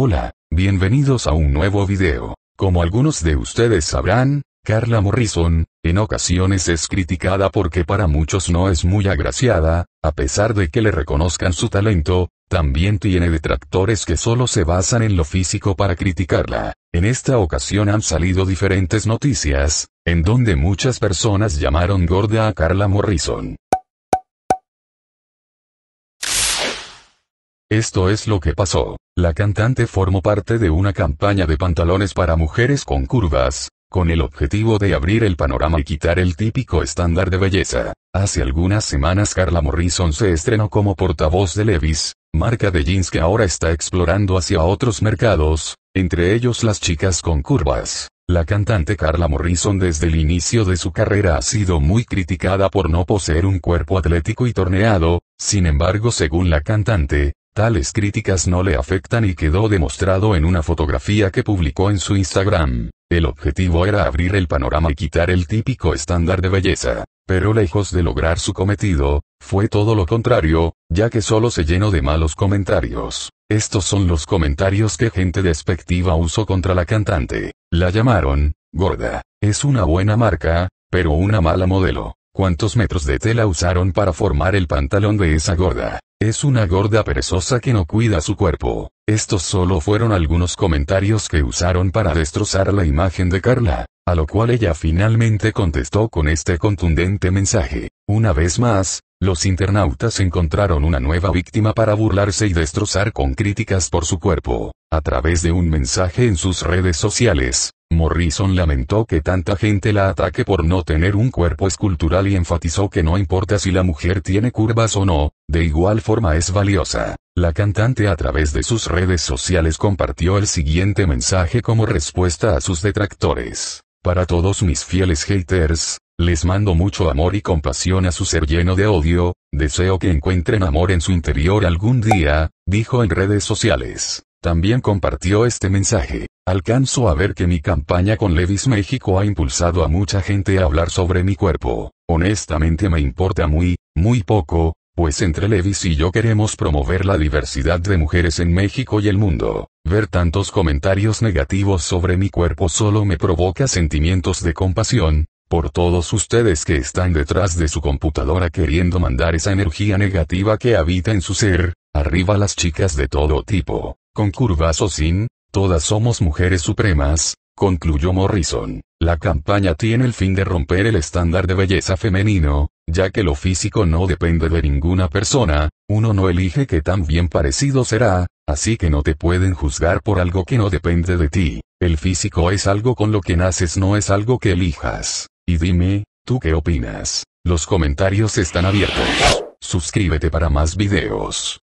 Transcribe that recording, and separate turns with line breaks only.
Hola, bienvenidos a un nuevo video. Como algunos de ustedes sabrán, Carla Morrison, en ocasiones es criticada porque para muchos no es muy agraciada, a pesar de que le reconozcan su talento, también tiene detractores que solo se basan en lo físico para criticarla. En esta ocasión han salido diferentes noticias, en donde muchas personas llamaron gorda a Carla Morrison. Esto es lo que pasó. La cantante formó parte de una campaña de pantalones para mujeres con curvas, con el objetivo de abrir el panorama y quitar el típico estándar de belleza. Hace algunas semanas Carla Morrison se estrenó como portavoz de Levis, marca de jeans que ahora está explorando hacia otros mercados, entre ellos las chicas con curvas. La cantante Carla Morrison desde el inicio de su carrera ha sido muy criticada por no poseer un cuerpo atlético y torneado, sin embargo según la cantante, Tales críticas no le afectan y quedó demostrado en una fotografía que publicó en su Instagram. El objetivo era abrir el panorama y quitar el típico estándar de belleza. Pero lejos de lograr su cometido, fue todo lo contrario, ya que solo se llenó de malos comentarios. Estos son los comentarios que gente despectiva usó contra la cantante. La llamaron, gorda. Es una buena marca, pero una mala modelo. ¿Cuántos metros de tela usaron para formar el pantalón de esa gorda? Es una gorda perezosa que no cuida su cuerpo. Estos solo fueron algunos comentarios que usaron para destrozar la imagen de Carla, a lo cual ella finalmente contestó con este contundente mensaje. Una vez más, los internautas encontraron una nueva víctima para burlarse y destrozar con críticas por su cuerpo, a través de un mensaje en sus redes sociales. Morrison lamentó que tanta gente la ataque por no tener un cuerpo escultural y enfatizó que no importa si la mujer tiene curvas o no, de igual forma es valiosa. La cantante a través de sus redes sociales compartió el siguiente mensaje como respuesta a sus detractores. Para todos mis fieles haters, les mando mucho amor y compasión a su ser lleno de odio, deseo que encuentren amor en su interior algún día, dijo en redes sociales. También compartió este mensaje. Alcanzo a ver que mi campaña con Levis México ha impulsado a mucha gente a hablar sobre mi cuerpo. Honestamente me importa muy, muy poco, pues entre Levis y yo queremos promover la diversidad de mujeres en México y el mundo. Ver tantos comentarios negativos sobre mi cuerpo solo me provoca sentimientos de compasión, por todos ustedes que están detrás de su computadora queriendo mandar esa energía negativa que habita en su ser, arriba las chicas de todo tipo con curvas o sin, todas somos mujeres supremas, concluyó Morrison. La campaña tiene el fin de romper el estándar de belleza femenino, ya que lo físico no depende de ninguna persona, uno no elige que tan bien parecido será, así que no te pueden juzgar por algo que no depende de ti. El físico es algo con lo que naces, no es algo que elijas. Y dime, ¿tú qué opinas? Los comentarios están abiertos. Suscríbete para más videos.